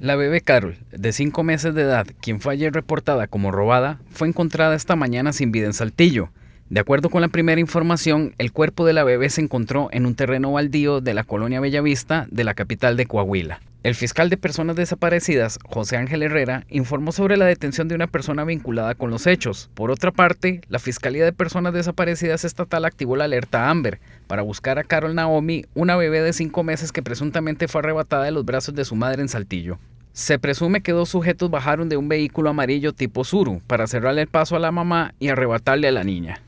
La bebé Carol, de 5 meses de edad, quien fue ayer reportada como robada, fue encontrada esta mañana sin vida en Saltillo. De acuerdo con la primera información, el cuerpo de la bebé se encontró en un terreno baldío de la colonia Bellavista de la capital de Coahuila. El fiscal de personas desaparecidas, José Ángel Herrera, informó sobre la detención de una persona vinculada con los hechos. Por otra parte, la Fiscalía de Personas Desaparecidas Estatal activó la alerta Amber para buscar a Carol Naomi, una bebé de cinco meses que presuntamente fue arrebatada de los brazos de su madre en Saltillo. Se presume que dos sujetos bajaron de un vehículo amarillo tipo Suru para cerrarle el paso a la mamá y arrebatarle a la niña.